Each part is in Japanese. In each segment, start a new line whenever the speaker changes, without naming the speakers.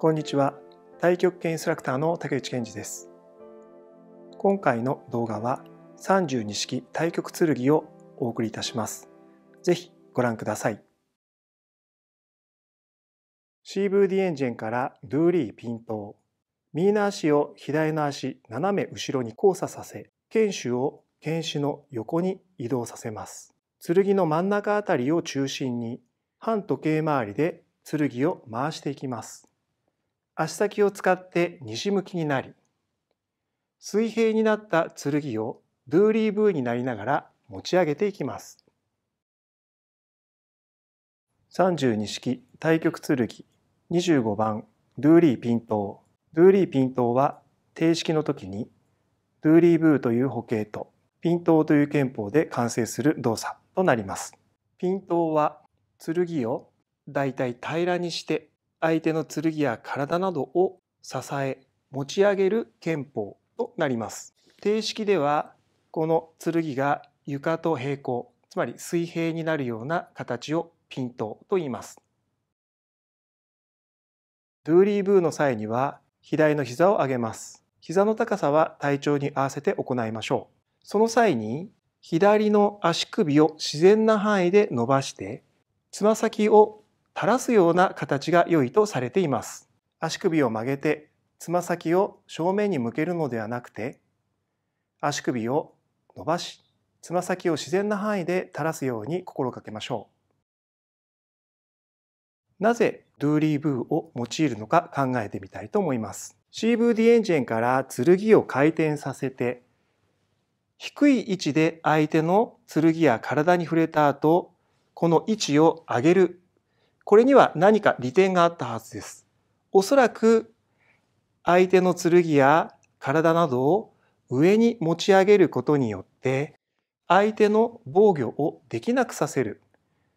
こんにちは。太極拳インストラクターの竹内健二です。今回の動画は32式太極剣をお送りいたします。ぜひご覧ください。CVD エンジンからドゥーリーピント右の足を左の足斜め後ろに交差させ、剣手を剣手の横に移動させます。剣の真ん中あたりを中心に、反時計回りで剣を回していきます。足先を使って西向きになり水平になった剣をドゥーリーブーになりながら持ち上げていきます。32式対極剣25番ドゥーリーピントドゥーリーピントは定式の時にドゥーリーブーという歩型とピントという憲法で完成する動作となります。ピントは剣をだいたい平らにして相手の剣や体などを支え持ち上げる憲法となります定式ではこの剣が床と平行つまり水平になるような形をピントと言いますドゥーリーブーの際には左の膝を上げます膝の高さは体調に合わせて行いましょうその際に左の足首を自然な範囲で伸ばしてつま先を垂らすような形が良いとされています。足首を曲げて、つま先を正面に向けるのではなくて、足首を伸ばし、つま先を自然な範囲で垂らすように心がけましょう。なぜドゥーリーブーを用いるのか考えてみたいと思います。CVD エンジンから剣を回転させて、低い位置で相手の剣や体に触れた後、この位置を上げるこれには何か利点があったはずです。おそらく相手の剣や体などを上に持ち上げることによって相手の防御をできなくさせる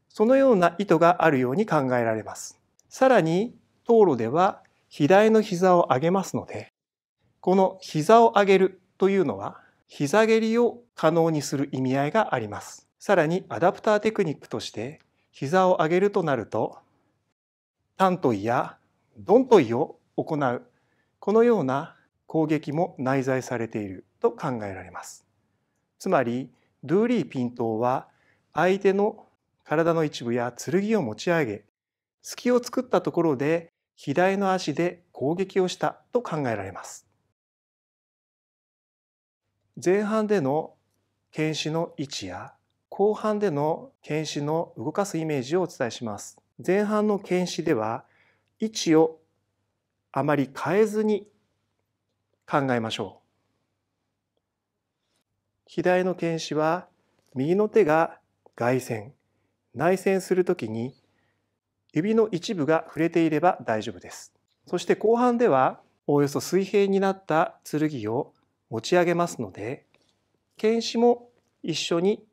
そのような意図があるように考えられます。さらに討路では左の膝を上げますのでこの膝を上げるというのは膝蹴りを可能にする意味合いがあります。さらにアダプターテクニックとして膝を上げるとなるとトイやントイを行うこのような攻撃も内在されていると考えられます。つまりドゥーリーピントは相手の体の一部や剣を持ち上げ隙を作ったところで左の足で攻撃をしたと考えられます。前半での剣士の位置や後半での剣士の動かすイメージをお伝えします。前半の検視では位置をあまり変えずに考えましょう。左の検視は右の手が外旋、内旋するときに指の一部が触れていれば大丈夫です。そして後半ではおおよそ水平になった剣を持ち上げますので、剣士も一緒に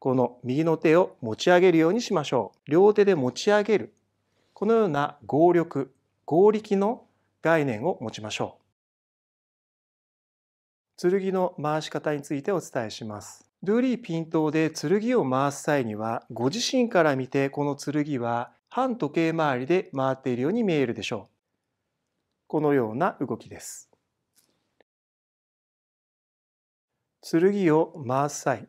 この右の手を持ち上げるようにしましょう。両手で持ち上げる。このような合力、合力の概念を持ちましょう。剣の回し方についてお伝えします。ドゥーリーピントで剣を回す際には、ご自身から見てこの剣は反時計回りで回っているように見えるでしょう。このような動きです。剣を回す際、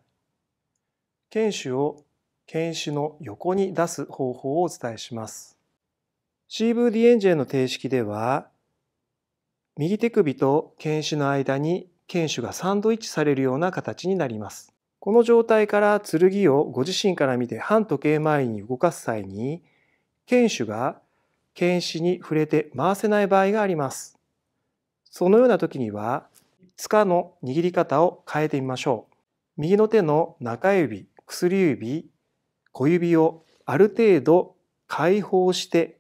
犬種を犬種の横に出す方法をお伝えします。CV エンジェの定式では、右手首と犬種の間に犬種がサンドイッチされるような形になります。この状態から剣をご自身から見て反時計回りに動かす際に、犬種が犬種に触れて回せない場合があります。そのような時には、つかの握り方を変えてみましょう。右の手の中指、薬指小指をある程度解放して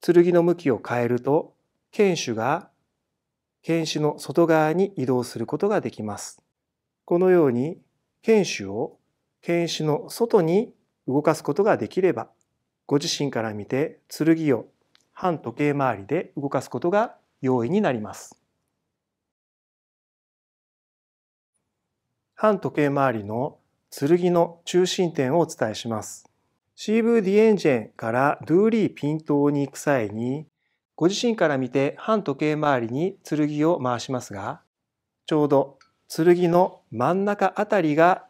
剣の向きを変えると剣首が剣首の外側に移動することができます。このように剣首を剣首の外に動かすことができればご自身から見て剣を反時計回りで動かすことが容易になります。反時計回りの剣の中心点をお伝えします。シーブ・ディエンジェンからドゥーリー・ピントに行く際に、ご自身から見て反時計回りに剣を回しますが、ちょうど剣の真ん中あたりが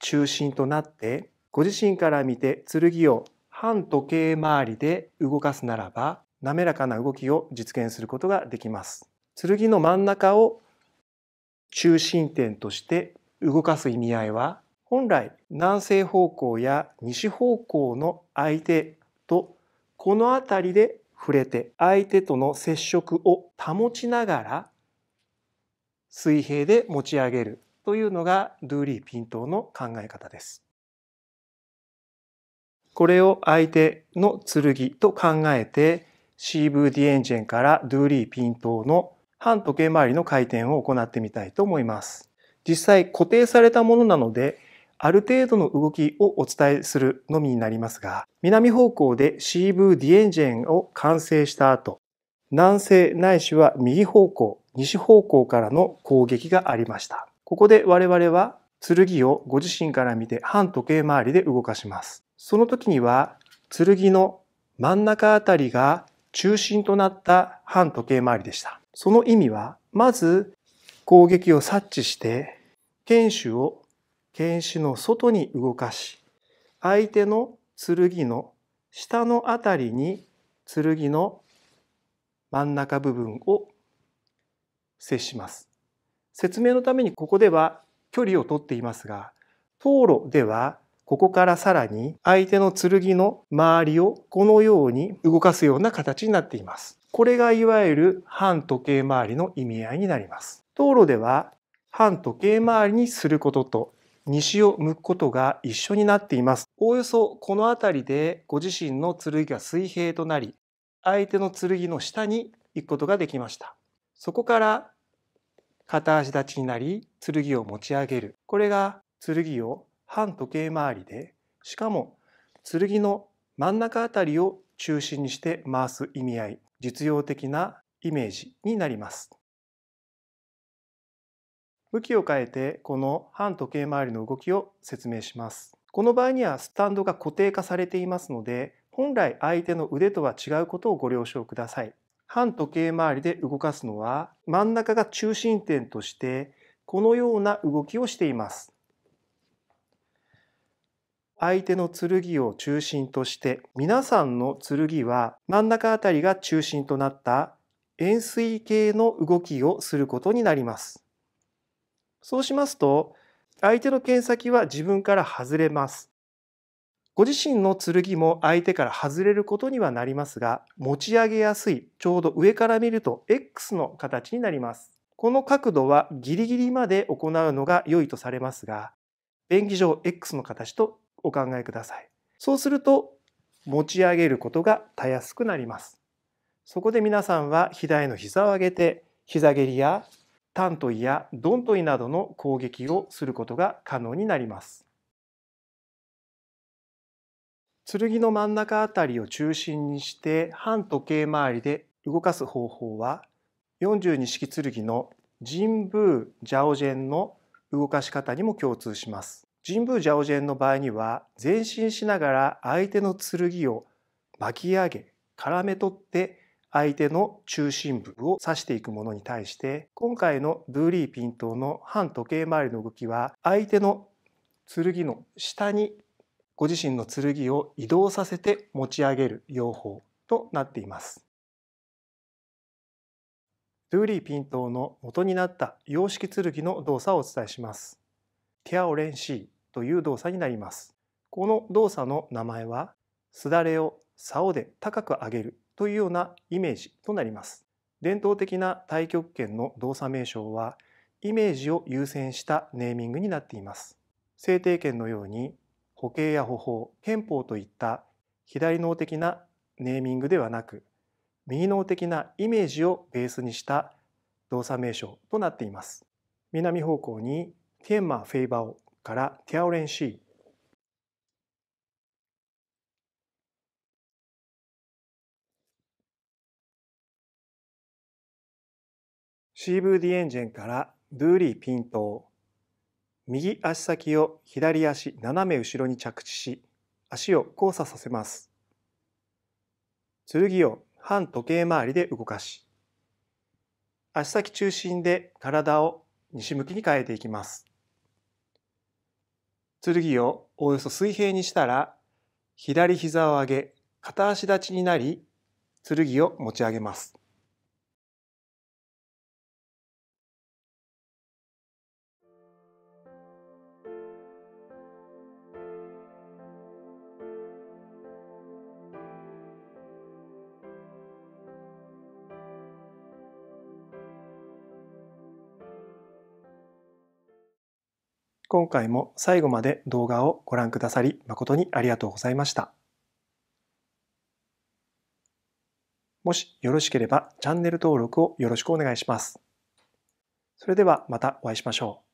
中心となって、ご自身から見て剣を反時計回りで動かすならば、滑らかな動きを実現することができます。剣の真ん中を中心点として動かす意味合いは本来南西方向や西方向の相手とこの辺りで触れて相手との接触を保ちながら水平で持ち上げるというのがドゥーリー・ピントの考え方です。これを相手の剣と考えて CV d エンジェンからドゥーリー・ピントの反時計回りの回転を行ってみたいと思います。実際固定されたものなのである程度の動きをお伝えするのみになりますが、南方向でシーブー・ディエンジェンを完成した後、南西ないしは右方向、西方向からの攻撃がありました。ここで我々は剣をご自身から見て反時計回りで動かします。その時には剣の真ん中あたりが中心となった反時計回りでした。その意味は、まず攻撃を察知して、剣手を剣士の外に動かし、相手の剣の下のあたりに剣の真ん中部分を接します。説明のためにここでは距離をとっていますが、灯路ではここからさらに相手の剣の周りをこのように動かすような形になっています。これがいわゆる反時計回りの意味合いになります。討路では反時計回りにすることと西を向くことが一緒になっています。おおよそこの辺りでご自身の剣が水平となり、相手の剣の下に行くことができました。そこから片足立ちになり、剣を持ち上げる。これが剣を反時計回りで、しかも剣の真ん中あたりを中心にして回す意味合い、実用的なイメージになります。向きを変えてこの反時計回りの動きを説明します。この場合にはスタンドが固定化されていますので本来相手の腕とは違うことをご了承ください。反時計回りで動かすのは真ん中が中心点としてこのような動きをしています。相手の剣を中心として皆さんの剣は真ん中あたりが中心となった円錐形の動きをすることになります。そうしますと、相手の剣先は自分から外れます。ご自身の剣も相手から外れることにはなりますが、持ち上げやすい、ちょうど上から見ると X の形になります。この角度はギリギリまで行うのが良いとされますが、便宜上 X の形とお考えください。そうすると、持ち上げることがたやすくなります。そこで皆さんは左の膝を上げて、膝蹴りやタントイやドントイなどの攻撃をすることが可能になります。剣の真ん中あたりを中心にして反時計回りで動かす方法は42式剣のジンブー・ジャオジェンの動かし方にも共通します。ジンブー・ジャオジェンの場合には前進しながら相手の剣を巻き上げ絡め取って相手の中心部を指していくものに対して今回のブーリーピントの反時計回りの動きは相手の剣の下にご自身の剣を移動させて持ち上げる用法となっています。ドゥーリーピントの元になった様式剣の動作をお伝えします。ティアオレンシーという動作になります。この動作の名前は、すだれを竿で高く上げるというようなイメージとなります。伝統的な太極拳の動作名称はイメージを優先したネーミングになっています。制定権のように歩形や歩法、憲法といった左脳的なネーミングではなく右脳的なイメージをベースにした動作名称となっています。南方向にティエンマフェイバオからティアオレンシー CV エンジェンからドゥーリーピント右足先を左足斜め後ろに着地し足を交差させます剣を反時計回りで動かし足先中心で体を西向きに変えていきます剣をおおよそ水平にしたら左膝を上げ片足立ちになり剣を持ち上げます今回も最後まで動画をご覧くださり誠にありがとうございました。もしよろしければチャンネル登録をよろしくお願いします。それではまたお会いしましょう。